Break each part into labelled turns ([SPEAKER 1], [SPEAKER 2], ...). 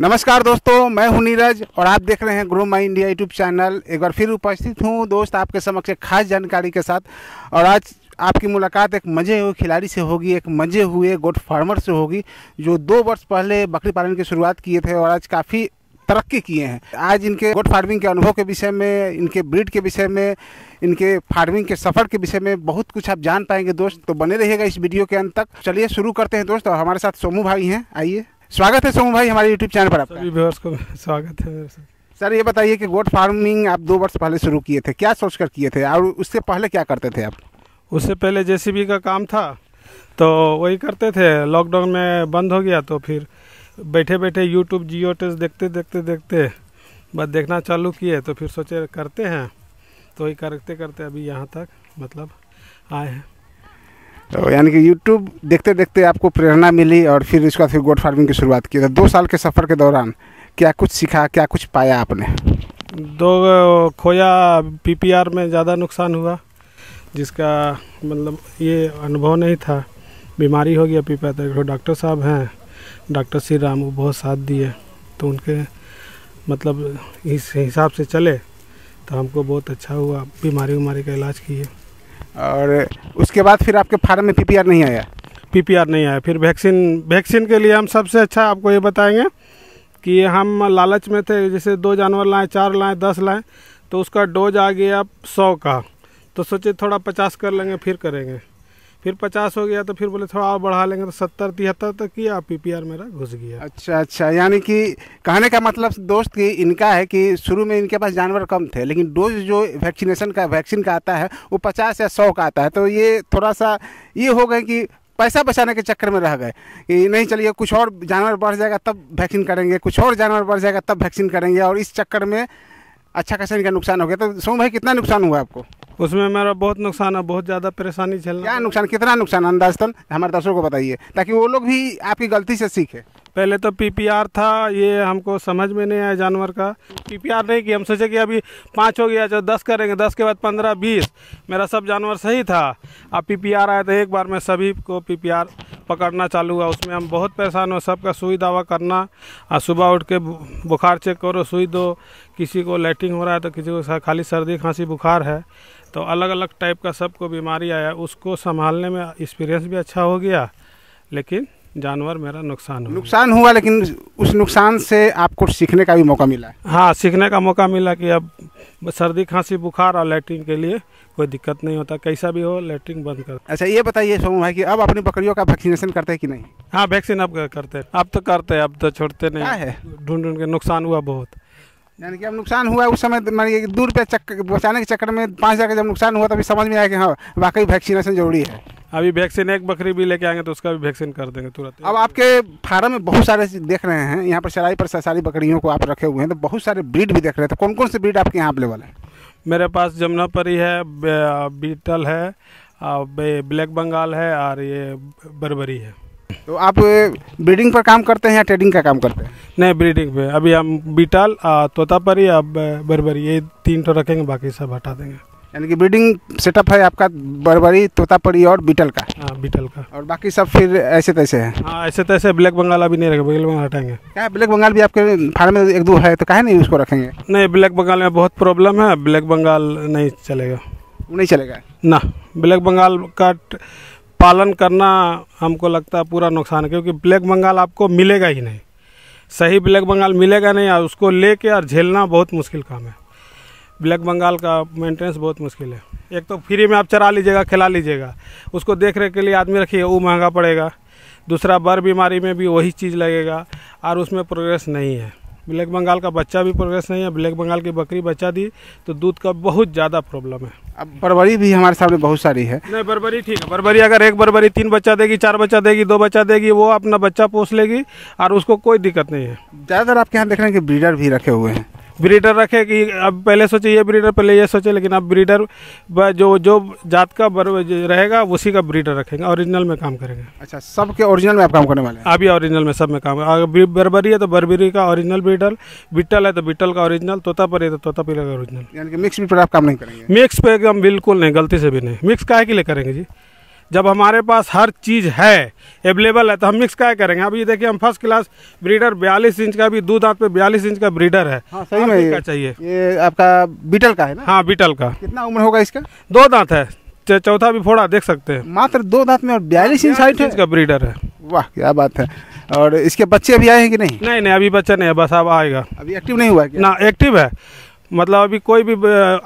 [SPEAKER 1] नमस्कार दोस्तों मैं हूं नीरज और आप देख रहे हैं grow my India YouTube channel एक बार फिर उपस्थित हूं दोस्त आपके समक्ष एक खास जानकारी के साथ और आज आपकी मुलाकात एक मजे हुए खिलाड़ी से होगी एक मजे हुए गोट फार्मर से होगी जो दो वर्ष पहले बकरी पालन की शुरुआत किए थे और आज काफ़ी तरक्की किए हैं आज इनके गोट फार्मिंग के अनुभव के विषय में इनके ब्रीड के विषय में इनके फार्मिंग के सफ़र के विषय में बहुत कुछ आप जान पाएंगे दोस्त तो बने रहिएगा इस वीडियो के अंत तक चलिए शुरू करते हैं दोस्त और हमारे साथ सोमू भाई हैं आइए स्वागत है सोमू भाई हमारे यूट्यूब
[SPEAKER 2] चैनल पर आपका सभी को स्वागत है
[SPEAKER 1] सर ये बताइए कि गोट फार्मिंग आप दो वर्ष पहले शुरू किए थे क्या सोच कर किए थे और उससे पहले क्या करते थे आप
[SPEAKER 2] उससे पहले जेसीबी का काम था तो वही करते थे लॉकडाउन में बंद हो गया तो फिर बैठे बैठे यूट्यूब जियो टेस्ट देखते देखते देखते बस देखना चालू किए तो फिर सोचे करते हैं तो वही करते करते अभी यहाँ तक मतलब आए हैं
[SPEAKER 1] तो यानी कि यूट्यूब देखते देखते आपको प्रेरणा मिली और फिर इसके बाद फिर गोट फार्मिंग की शुरुआत की तो दो साल के सफ़र के दौरान क्या कुछ सीखा क्या कुछ पाया आपने
[SPEAKER 2] दो खोया पीपीआर में ज़्यादा नुकसान हुआ जिसका मतलब ये अनुभव नहीं था बीमारी हो गया पीपा तो डॉक्टर साहब हैं डॉक्टर श्री राम वो बहुत साथ दिए तो उनके मतलब इस हिसाब से चले तो हमको बहुत अच्छा हुआ बीमारी उमारी का इलाज किए और उसके बाद फिर आपके फार्म में पीपीआर नहीं आया पीपीआर नहीं आया फिर वैक्सीन वैक्सीन के लिए हम सबसे अच्छा आपको ये बताएंगे कि हम लालच में थे जैसे दो जानवर लाएँ चार लाएँ दस लाएँ तो उसका डोज आ गया सौ का तो सोचे थोड़ा पचास कर लेंगे फिर करेंगे फिर पचास हो गया तो फिर बोले थोड़ा और बढ़ा लेंगे तो सत्तर तिहत्तर तक किया पीपीआर मेरा घुस गया
[SPEAKER 1] अच्छा अच्छा यानी कि कहने का मतलब दोस्त की इनका है कि शुरू में इनके पास जानवर कम थे लेकिन डोज जो वैक्सीनेशन का वैक्सीन का आता है वो पचास या सौ का आता है तो ये थोड़ा सा ये हो गए कि पैसा बचाने के चक्कर में रह गए कि नहीं चलिए कुछ और जानवर बढ़ जाएगा तब वैक्सीन करेंगे कुछ और जानवर बढ़ जाएगा तब वैक्सीन करेंगे और इस चक्कर में अच्छा खासा इनका नुकसान हो गया तो सोम भाई कितना नुकसान हुआ आपको
[SPEAKER 2] उसमें मेरा बहुत नुकसान है बहुत ज़्यादा परेशानी चल क्या नुकसान कितना नुकसान अंदाजतन तो हमारे दर्शकों को बताइए ताकि वो लोग भी आपकी गलती से सीखे पहले तो पीपीआर था ये हमको समझ में नहीं आया जानवर का पीपीआर नहीं कि हम सोचे कि अभी पाँच हो गया जो दस करेंगे दस के बाद पंद्रह बीस मेरा सब जानवर सही था अब पीपीआर आया तो एक बार मैं सभी को पीपीआर पकड़ना चालू हुआ उसमें हम बहुत परेशान हो सबका सुई दावा करना और सुबह उठ के बुखार चेक करो सुई दो किसी को लाइटिंग हो रहा है तो किसी को खाली सर्दी खांसी बुखार है तो अलग अलग टाइप का सबको बीमारी आया उसको संभालने में एक्सपीरियंस भी अच्छा हो गया लेकिन जानवर मेरा नुकसान हुआ नुकसान हुआ लेकिन उस नुकसान
[SPEAKER 1] से आपको सीखने का भी मौका मिला
[SPEAKER 2] हाँ सीखने का मौका मिला कि अब सर्दी खांसी बुखार और लेटरिन के लिए कोई दिक्कत नहीं होता कैसा भी हो लेटरिन बंद कर अच्छा ये बताइए सोमू भाई कि
[SPEAKER 1] अब अपनी बकरियों का वैक्सीनेशन करते हैं कि नहीं
[SPEAKER 2] हाँ वैक्सीन अब करते हैं अब तो करते हैं अब तो छोड़ते नहीं ढूंढ ढूंढ के नुकसान हुआ बहुत
[SPEAKER 1] यानी कि अब नुकसान हुआ उस समय मानिए दो रुपये चक्कर बचाने के चक्कर में पाँच हज़ार का जब नुकसान हुआ तभी समझ में आया कि हाँ वाकई वैक्सीनेशन जरूरी है
[SPEAKER 2] अभी वैक्सीन एक बकरी भी लेके आएंगे तो उसका भी वैक्सीन कर देंगे तुरंत
[SPEAKER 1] अब आपके फार्म में बहुत सारे देख रहे हैं यहाँ पर चराई पर सारी बकरियों को आप रखे हुए हैं तो बहुत सारे ब्रीड भी देख रहे हैं तो कौन कौन से ब्रीड आपके यहाँ अवेलेबल है
[SPEAKER 2] मेरे पास जमुना परी है बीटल है ब्लैक बंगाल है और ये बरबरी है तो आप ब्रीडिंग पर काम करते हैं या ट्रेडिंग का काम करते हैं नहीं ब्रीडिंग पे अभी हम बीटाल तोतापरी और बरबरी ये तीन ठो तो रखेंगे बाकी सब हटा देंगे
[SPEAKER 1] यानी कि ब्रीडिंग सेटअप है आपका बरबरी तोतापरी और बीटल का
[SPEAKER 2] हाँ बीटल का और बाकी सब फिर
[SPEAKER 1] ऐसे तैसे हैं
[SPEAKER 2] हाँ ऐसे तैसे ब्लैक बंगाल अभी नहीं रखेंगे ब्लैक बंगाल हटाएंगे क्या ब्लैक बंगाल
[SPEAKER 1] भी आपके फार्म में एक दो है तो कहे नहीं उसको रखेंगे
[SPEAKER 2] नहीं ब्लैक बंगाल में बहुत प्रॉब्लम है ब्लैक बंगाल नहीं चलेगा नहीं चलेगा ना ब्लैक बंगाल का पालन करना हमको लगता है पूरा नुकसान है क्योंकि ब्लैक बंगाल आपको मिलेगा ही नहीं सही ब्लैक बंगाल मिलेगा नहीं और उसको लेके और झेलना बहुत मुश्किल काम है ब्लैक बंगाल का मेंटेनेंस बहुत मुश्किल है एक तो फ्री में आप चरा लीजिएगा खिला लीजिएगा उसको देख रेख के लिए आदमी रखिए वो महंगा पड़ेगा दूसरा बर बीमारी में भी वही चीज़ लगेगा और उसमें प्रोग्रेस नहीं है ब्लैक बंगाल का बच्चा भी प्रोग्रेस नहीं है ब्लैक बंगाल की बकरी बच्चा दी तो दूध का बहुत ज़्यादा प्रॉब्लम है अब
[SPEAKER 1] बरबरी भी हमारे सामने बहुत सारी है
[SPEAKER 2] नहीं बरबरी ठीक है बरबरी अगर एक बरबरी तीन बच्चा देगी चार बच्चा देगी दो बच्चा देगी वो अपना बच्चा पोस लेगी और उसको कोई दिक्कत नहीं है
[SPEAKER 1] ज़्यादातर आपके यहाँ देख रहे हैं कि ब्रीडर भी रखे हुए हैं
[SPEAKER 2] ब्रीडर रखे कि अब पहले सोचे ये ब्रीडर पहले ये सोचे लेकिन अब ब्रीडर जो जो जात का रहेगा उसी का ब्रीडर रखेंगे ओरिजिनल में काम करेंगे अच्छा
[SPEAKER 1] सब के ओरिजिनल में आप काम करने वाले
[SPEAKER 2] हैं अभी ओरिजिनल में सब में काम अगर बरबरी है तो बरबरी का ओरिजिनल ब्रीडर बिट्टल है तो बिट्टल का ओरिजिनल तोता पर है तो तोता पीला का ओरिजिनल मिक्स ब्रीड पर आप काम नहीं करेंगे मिक्स पे एकदम बिल्कुल नहीं गलती से भी नहीं मिक्स है के लिए करेंगे जी जब हमारे पास हर चीज़ है अवेलेबल है तो हम मिक्स क्या करेंगे अभी देखिए हम फर्स्ट क्लास ब्रीडर बयालीस इंच का भी दो दांत पे बयालीस इंच का ब्रीडर है हाँ, सही में ये, चाहिए ये आपका बीटल का है ना हाँ बीटल का कितना उम्र होगा इसका दो दांत है चौथा भी फोड़ा देख सकते हैं मात्र दो दांत में और बयालीस इंच साइट इंच का ब्रीडर है
[SPEAKER 1] वाह क्या बात है
[SPEAKER 2] और इसके बच्चे अभी आए हैं कि नहीं नहीं नहीं अभी बच्चा नहीं है बस अब आएगा अभी एक्टिव नहीं हुआ है ना एक्टिव है मतलब अभी कोई भी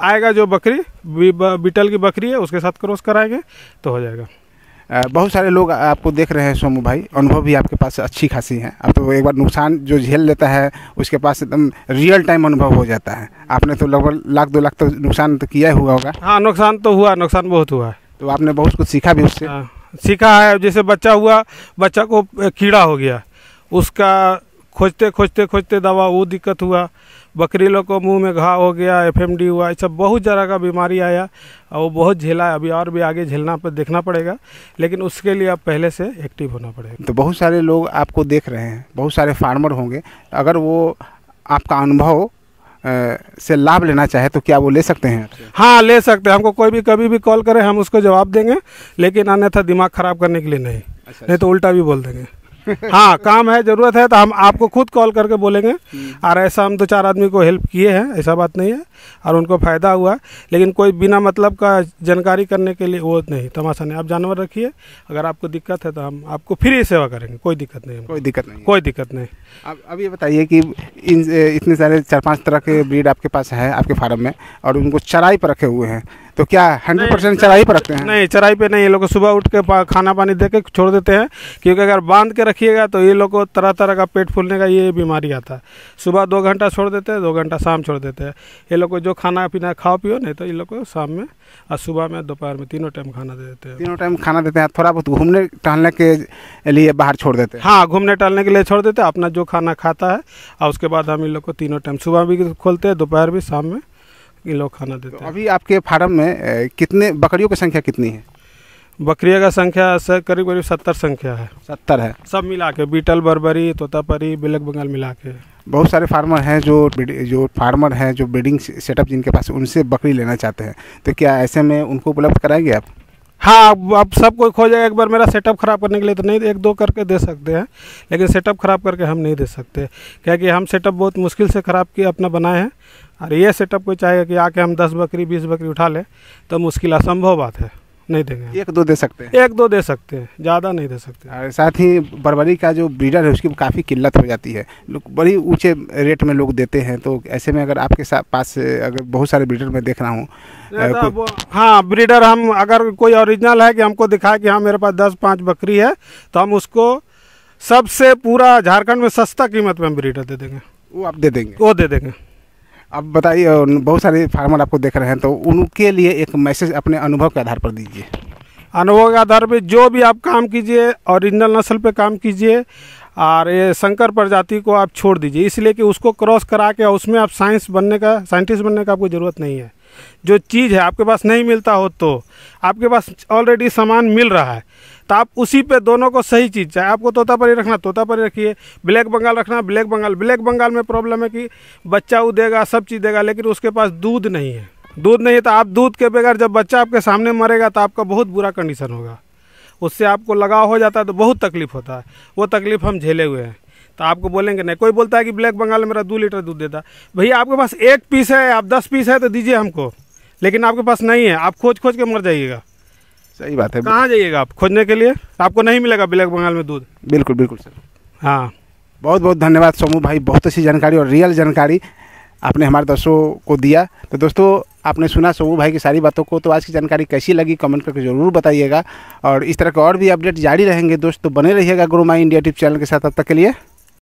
[SPEAKER 2] आएगा जो बकरी बीटल की बकरी है उसके साथ क्रॉस कराएंगे तो हो जाएगा बहुत
[SPEAKER 1] सारे लोग आपको देख रहे हैं सोमू भाई अनुभव भी आपके पास अच्छी खासी है आप तो एक बार नुकसान जो झेल लेता है उसके पास एकदम रियल टाइम अनुभव हो जाता है आपने तो लगभग लाख दो लाख तो नुकसान तो किया हुआ होगा
[SPEAKER 2] हाँ नुकसान तो हुआ नुकसान बहुत हुआ है तो आपने बहुत कुछ सीखा भी उससे हाँ, सीखा है जैसे बच्चा हुआ बच्चा को कीड़ा हो गया उसका खोजते खोजते खोजते दवा वो दिक्कत हुआ बकरी लोग को मुंह में घाव हो गया एफ हुआ ये सब बहुत ज़रा का बीमारी आया और वो बहुत झेला है अभी और भी आगे झेलना पर देखना पड़ेगा लेकिन उसके लिए आप पहले से एक्टिव होना पड़ेगा
[SPEAKER 1] तो बहुत सारे लोग आपको देख रहे हैं बहुत सारे फार्मर होंगे
[SPEAKER 2] अगर वो आपका अनुभव से लाभ लेना चाहे तो क्या वो ले सकते हैं हाँ ले सकते हैं हमको कोई भी कभी भी कॉल करें हम उसको जवाब देंगे लेकिन अन्यथा दिमाग ख़राब करने के लिए नहीं अच्छा, नहीं तो अच्छा। उल्टा भी बोल देंगे हाँ काम है ज़रूरत है तो हम आपको खुद कॉल करके बोलेंगे हम्म। और ऐसा हम दो चार आदमी को हेल्प किए हैं ऐसा बात नहीं है और उनको फ़ायदा हुआ लेकिन कोई बिना मतलब का जानकारी करने के लिए वो नहीं तमाशा नहीं आप जानवर रखिए अगर आपको दिक्कत है तो हम आपको फ्री सेवा करेंगे कोई दिक्कत नहीं कोई दिक्कत नहीं कोई दिक्कत नहीं अब अब ये बताइए
[SPEAKER 1] कि इन इतने सारे चार पाँच तरह के ब्रीड आपके पास है आपके फार्म में और उनको चराई पर रखे हुए हैं तो क्या
[SPEAKER 2] हंड्रेड परसेंट चराई पर रखते हैं नहीं चराई पे नहीं ये लोग सुबह उठ के खाना पानी दे के छोड़ देते हैं क्योंकि अगर बांध के रखिएगा तो ये लोग को तरह तरह का पेट फूलने का ये बीमारी आता है सुबह दो घंटा छोड़ देते हैं दो घंटा शाम छोड़ देते हैं ये लोग को जो खाना पीना खाओ पियो नहीं तो ये लोग को शाम में और सुबह में दोपहर में तीनों टाइम खाना दे देते हैं
[SPEAKER 1] तीनों टाइम खाना देते हैं थोड़ा बहुत घूमने
[SPEAKER 2] टहलने के
[SPEAKER 1] लिए बाहर छोड़ देते
[SPEAKER 2] हैं हाँ घूमने टहलने के लिए छोड़ देते हैं अपना जो खाना खाता है और उसके बाद हम इन लोग को तीनों टाइम सुबह भी खोलते हैं दोपहर भी शाम में किलो खाना देते तो हैं अभी आपके फार्म में
[SPEAKER 1] कितने बकरियों की संख्या कितनी है
[SPEAKER 2] बकरिया का संख्या सर करीब करीब सत्तर संख्या है सत्तर है सब मिला के बीटल बरबरी तोतापरी बिलक बंगाल मिला के
[SPEAKER 1] बहुत सारे फार्मर हैं जो जो फार्मर हैं जो ब्रीडिंग सेटअप जिनके पास उनसे बकरी लेना
[SPEAKER 2] चाहते हैं तो क्या ऐसे में उनको उपलब्ध कराएंगे आप हाँ अब अब सब कोई जाएगा एक बार मेरा सेटअप ख़राब करने के लिए तो नहीं एक दो करके दे सकते हैं लेकिन सेटअप ख़राब करके हम नहीं दे सकते क्या कि हम सेटअप बहुत मुश्किल से ख़राब किए अपना बनाए हैं और ये सेटअप कोई चाहेगा कि आके हम दस बकरी बीस बकरी उठा लें तो मुश्किल असंभव बात है नहीं देंगे एक दो दे सकते हैं एक दो दे सकते हैं ज़्यादा नहीं दे सकते साथ ही बर्बरी का जो ब्रीडर है उसकी काफ़ी किल्लत हो जाती है बड़ी
[SPEAKER 1] ऊँचे रेट में लोग देते हैं तो ऐसे में अगर आपके पास अगर बहुत सारे ब्रीडर में देख रहा हूँ तो
[SPEAKER 2] हाँ ब्रीडर हम अगर कोई ओरिजिनल है कि हमको दिखाए कि हाँ मेरे पास दस पाँच बकरी है तो हम उसको सबसे पूरा झारखंड में सस्ता कीमत में हम ब्रीडर दे देंगे वो आप दे देंगे वो दे देंगे अब
[SPEAKER 1] बताइए बहुत सारे फार्मर आपको देख रहे हैं तो
[SPEAKER 2] उनके लिए एक मैसेज अपने अनुभव के आधार पर दीजिए अनुभव के आधार पर जो भी आप काम कीजिए ओरिजिनल नस्ल पे काम कीजिए और ये शंकर प्रजाति को आप छोड़ दीजिए इसलिए कि उसको क्रॉस करा के उसमें आप साइंस बनने का साइंटिस्ट बनने का आपको ज़रूरत नहीं है जो चीज़ है आपके पास नहीं मिलता हो तो आपके पास ऑलरेडी सामान मिल रहा है तो आप उसी पे दोनों को सही चीज़ चाहे आपको तोता परी रखना तोता परी रखिए ब्लैक बंगाल रखना ब्लैक बंगाल ब्लैक बंगाल में प्रॉब्लम है कि बच्चा वो देगा सब चीज़ देगा लेकिन उसके पास दूध नहीं है दूध नहीं है तो आप दूध के बगैर जब बच्चा आपके सामने मरेगा तो आपका बहुत बुरा कंडीशन होगा उससे आपको लगाव हो जाता है तो बहुत तकलीफ होता है वो तकलीफ हम झेले हुए हैं तो आपको बोलेंगे नहीं कोई बोलता है कि ब्लैक बंगाल मेरा दो लीटर दूध देता भैया आपके पास एक पीस है आप दस पीस है तो दीजिए हमको लेकिन आपके पास नहीं है आप खोज खोज के मर जाइएगा सही बात है कहाँ जाइएगा आप खोजने के लिए आपको नहीं मिलेगा ब्लैक बंगाल में दूध बिल्कुल बिल्कुल सर हाँ
[SPEAKER 1] बहुत बहुत धन्यवाद सोमू भाई बहुत अच्छी जानकारी और रियल जानकारी आपने हमारे दोस्तों को दिया तो दोस्तों आपने सुना सोमू भाई की सारी बातों को तो आज की जानकारी कैसी लगी कमेंट करके ज़रूर बताइएगा और इस तरह के और भी अपडेट जारी रहेंगे दोस्तों तो बने रहिएगा माई इंडिया टिप चैनल के साथ अब तक के लिए